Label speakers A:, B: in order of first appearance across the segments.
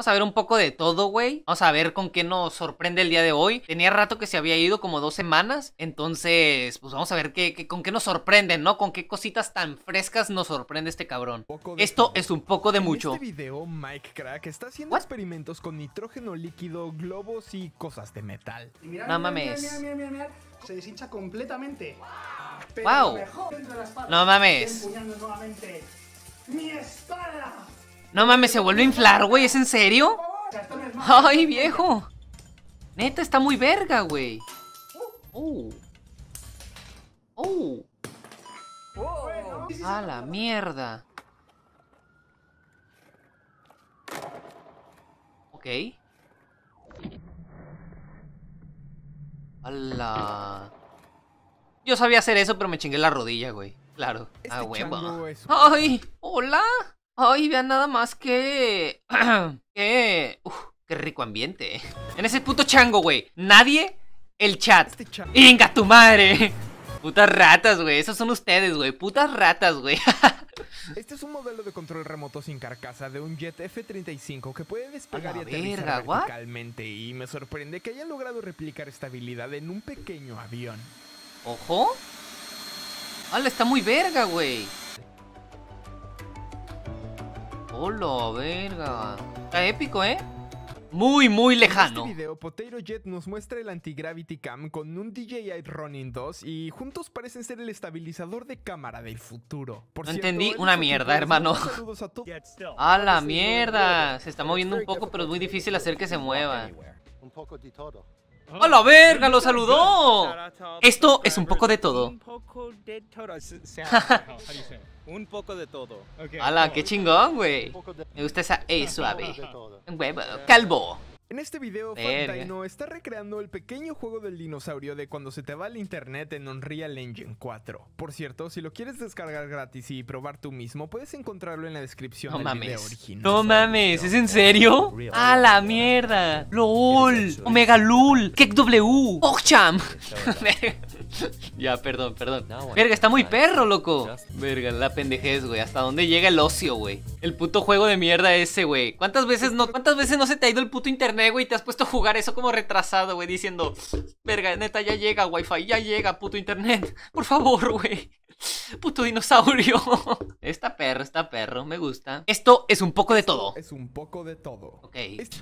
A: Vamos a ver un poco de todo, güey. Vamos a ver con qué nos sorprende el día de hoy. Tenía rato que se había ido como dos semanas. Entonces, pues vamos a ver qué, con qué nos sorprende, ¿no? Con qué cositas tan frescas nos sorprende este cabrón. Esto
B: es un poco de mucho. En este video, Mike Crack está haciendo experimentos con nitrógeno líquido, globos y cosas de metal. no mames. se deshincha completamente. wow. no mames. Mi espada.
A: No mames, se vuelve a inflar, güey. ¿Es en serio? Ay, viejo. Neta, está muy verga, güey. Oh. Oh. A la mierda. Ok. Ala. Yo sabía hacer eso, pero me chingué la rodilla, güey. Claro. Este ah, huevo. ¡Ay! ¡Hola! Ay, vean nada más que... que... qué rico ambiente, ¿eh? En ese puto chango, güey. Nadie, el chat. ¡Venga este tu madre!
B: Putas ratas, güey. Esos son ustedes, güey. Putas ratas, güey. este es un modelo de control remoto sin carcasa de un jet F-35 que puede despegar y aterrizar verticalmente. Y me sorprende que hayan logrado replicar esta en un pequeño avión. ¿Ojo? ¡Hala, ah, está muy verga, güey!
A: Hola, verga. Está épico, ¿eh?
B: Muy, muy lejano. En este video, Potero Jet nos muestra el Anti-Gravity Cam con un DJI Ronin 2 y juntos parecen ser el estabilizador de cámara del futuro. no entendí una mierda, hermano. a la mierda! Se está moviendo
A: un poco, pero es muy difícil hacer que se mueva.
B: Un poco Hola verga! ¡Lo saludó!
A: Esto es un poco de todo. un poco
B: de todo. ¡Hala, qué chingón, güey! Me gusta esa E suave.
A: huevo, calvo.
B: En este video, Fantaino está recreando el pequeño juego del dinosaurio de cuando se te va el internet en Unreal Engine 4. Por cierto, si lo quieres descargar gratis y probar tú mismo, puedes encontrarlo en la descripción del original. No mames, ¿es en serio?
A: ¡A la mierda! ¡LOL! ¡Omega LUL! ¡Kek W! ¡Ocham! ya, perdón, perdón. Verga, está muy perro, loco. Verga, la pendejez, güey. ¿Hasta dónde llega el ocio, güey? El puto juego de mierda ese, güey. ¿Cuántas veces no cuántas veces no se te ha ido el puto internet, güey? Y te has puesto a jugar eso como retrasado, güey, diciendo, "Verga, neta ya llega Wi-Fi, ya llega puto internet. Por favor, güey." Puto dinosaurio. Está perro, está perro, me gusta. Esto es un poco de todo. Es un poco de todo. Ok.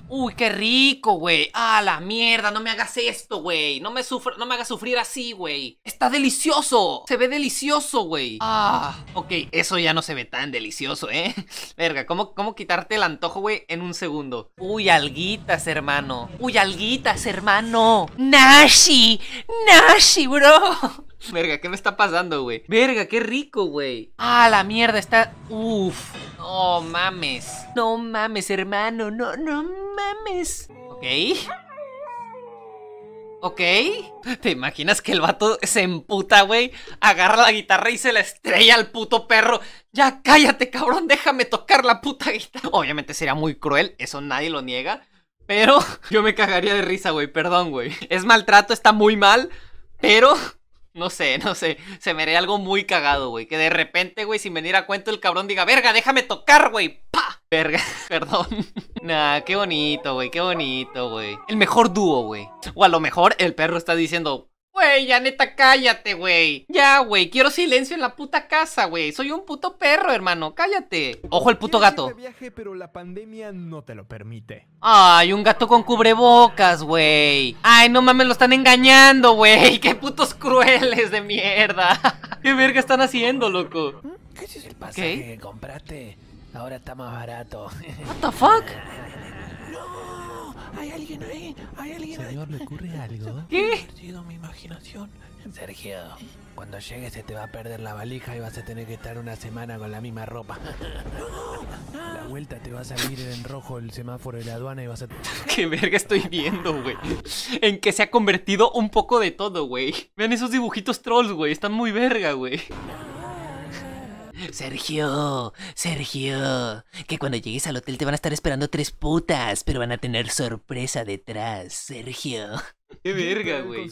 A: Uy, qué rico, güey. Ah, la mierda, no me hagas esto, güey. No me sufro, no me hagas sufrir así, güey. Está delicioso. Se ve delicioso, güey. Ah, ok, eso ya no se ve tan delicioso, ¿eh? Verga, ¿cómo, cómo quitarte el antojo, güey, en un segundo? Uy, alguitas, hermano. Uy, alguitas, hermano. Nashi, Nashi, bro. Verga, ¿qué me está pasando, güey? Verga, qué rico, güey. Ah, la mierda, está... Uf. No mames. No mames, hermano. No, no mames. Ok. ¿Ok? ¿Te imaginas que el vato se emputa, güey? Agarra la guitarra y se la estrella al puto perro. Ya cállate, cabrón, déjame tocar la puta guitarra. Obviamente sería muy cruel, eso nadie lo niega. Pero yo me cagaría de risa, güey, perdón, güey. Es maltrato, está muy mal, pero no sé, no sé. Se me haría algo muy cagado, güey. Que de repente, güey, sin venir a cuento, el cabrón diga, verga, déjame tocar, güey. ¡Pa! Verga, perdón. nah, qué bonito, güey, qué bonito, güey. El mejor dúo, güey. O a lo mejor el perro está diciendo, Güey, ya neta, cállate, güey. Ya, güey, quiero silencio en la puta casa, güey. Soy un puto perro, hermano, cállate. Ojo el puto gato. Ay, un gato con cubrebocas, güey. Ay, no mames, lo están engañando, güey. Qué putos crueles de mierda. ¿Qué verga están haciendo, loco? ¿Qué es el Comprate. Ahora está más barato. What the fuck? no. ¿Hay alguien ahí? ¿Hay alguien Señor, ¿le ocurre algo? ¿Qué? He perdido mi imaginación. Sergio, cuando llegues se te va a perder la valija y vas a tener que estar una semana con la misma ropa. la vuelta te va a salir en rojo el semáforo de la aduana y vas a... ¡Qué verga estoy viendo, güey! En que se ha convertido un poco de todo, güey. Vean esos dibujitos trolls, güey. Están muy verga, güey. Sergio, Sergio, que cuando llegues al hotel te van a estar esperando tres putas, pero van a tener sorpresa detrás, Sergio. Qué verga, güey.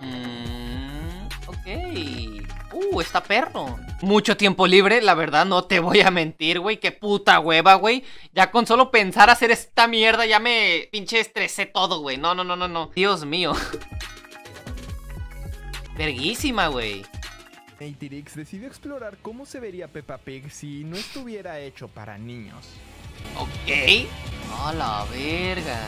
A: Mm, ok. Uh, está perro. Mucho tiempo libre, la verdad, no te voy a mentir, güey. Qué puta hueva, güey. Ya con solo pensar hacer esta mierda ya me pinche estresé todo, güey. No, no, no, no, no. Dios mío.
B: Verguísima, güey. Atirix decidió explorar cómo se vería Peppa Pig si no estuviera hecho para niños. Ok. A la verga.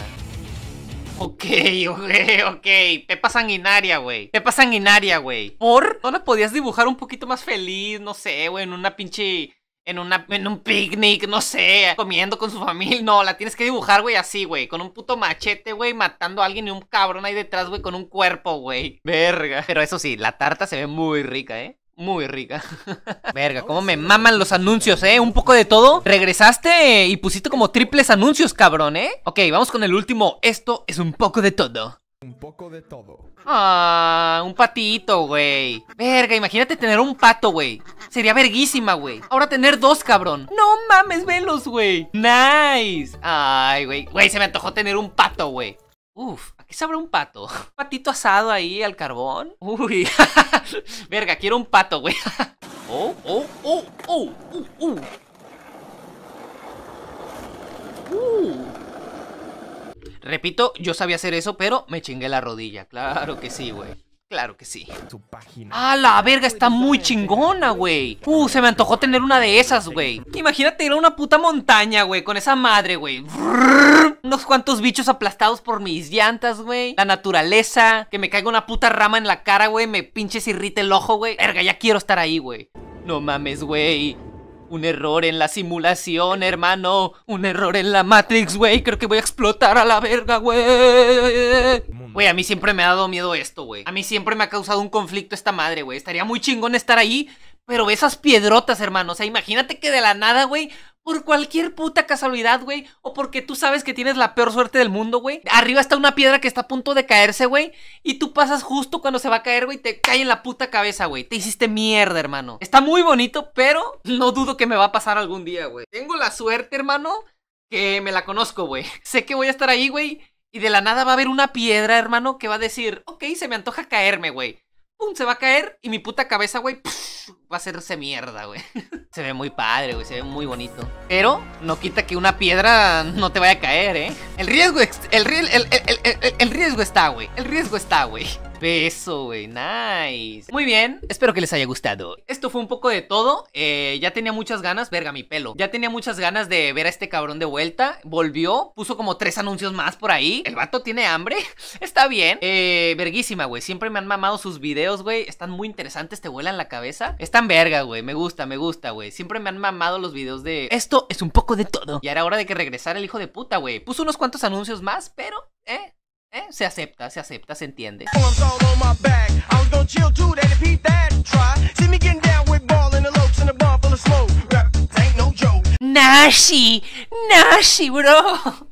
B: Ok, ok, ok.
A: Pepa sanguinaria, güey. Pepa sanguinaria, güey. ¿Por? ¿No la podías dibujar un poquito más feliz? No sé, güey, en una pinche en, una, en un picnic, no sé, comiendo con su familia. No, la tienes que dibujar, güey, así, güey. Con un puto machete, güey, matando a alguien y un cabrón ahí detrás, güey, con un cuerpo, güey. Verga. Pero eso sí, la tarta se ve muy rica, ¿eh? muy rica. Verga, cómo me maman los anuncios, ¿eh? Un poco de todo. Regresaste y pusiste como triples anuncios, cabrón, ¿eh? Ok, vamos con el último. Esto es un poco de todo.
B: Un poco de todo. Ah,
A: un patito, güey. Verga, imagínate tener un pato, güey. Sería verguísima, güey. Ahora tener dos, cabrón. No mames, velos, güey. Nice. Ay, güey. Güey, se me antojó tener un pato, güey. Uf, aquí abre un pato. ¿Un patito asado ahí al carbón. Uy. Verga, quiero un pato, güey. oh, oh, oh, oh, uh, ¡Oh! Uh. Repito, yo sabía hacer eso, pero me chingué la rodilla. Claro que sí, güey. Claro que sí. Tu página. ¡Ah, la verga! Está muy chingona, güey. Uh, se me antojó tener una de esas, güey. Imagínate ir a una puta montaña, güey, con esa madre, güey unos cuantos bichos aplastados por mis llantas, güey. La naturaleza, que me caiga una puta rama en la cara, güey. Me pinches irrite el ojo, güey. Verga, ya quiero estar ahí, güey. No mames, güey. Un error en la simulación, hermano. Un error en la Matrix, güey. Creo que voy a explotar a la verga, güey. Güey, a mí siempre me ha dado miedo esto, güey. A mí siempre me ha causado un conflicto esta madre, güey. Estaría muy chingón estar ahí. Pero esas piedrotas, hermano. O sea, imagínate que de la nada, güey, por cualquier puta casualidad, güey, o porque tú sabes que tienes la peor suerte del mundo, güey. Arriba está una piedra que está a punto de caerse, güey, y tú pasas justo cuando se va a caer, güey, te cae en la puta cabeza, güey. Te hiciste mierda, hermano. Está muy bonito, pero no dudo que me va a pasar algún día, güey. Tengo la suerte, hermano, que me la conozco, güey. Sé que voy a estar ahí, güey, y de la nada va a haber una piedra, hermano, que va a decir, ok, se me antoja caerme, güey. Se va a caer y mi puta cabeza, güey, va a hacerse mierda, güey. Se ve muy padre, güey, se ve muy bonito. Pero no quita que una piedra no te vaya a caer, ¿eh? El riesgo, el, el, el, el riesgo está, güey. El riesgo está, güey beso, güey. Nice. Muy bien, espero que les haya gustado. Esto fue un poco de todo. Eh, ya tenía muchas ganas, verga, mi pelo. Ya tenía muchas ganas de ver a este cabrón de vuelta. Volvió, puso como tres anuncios más por ahí. El vato tiene hambre. Está bien. Eh, verguísima, güey. Siempre me han mamado sus videos, güey. Están muy interesantes, te vuelan la cabeza. Están verga, güey. Me gusta, me gusta, güey. Siempre me han mamado los videos de esto es un poco de todo. Y era hora de que regresara el hijo de puta, güey. Puso unos cuantos anuncios más, pero, eh, ¿Eh? Se acepta, se acepta, se entiende. Nashi, Nashi, bro.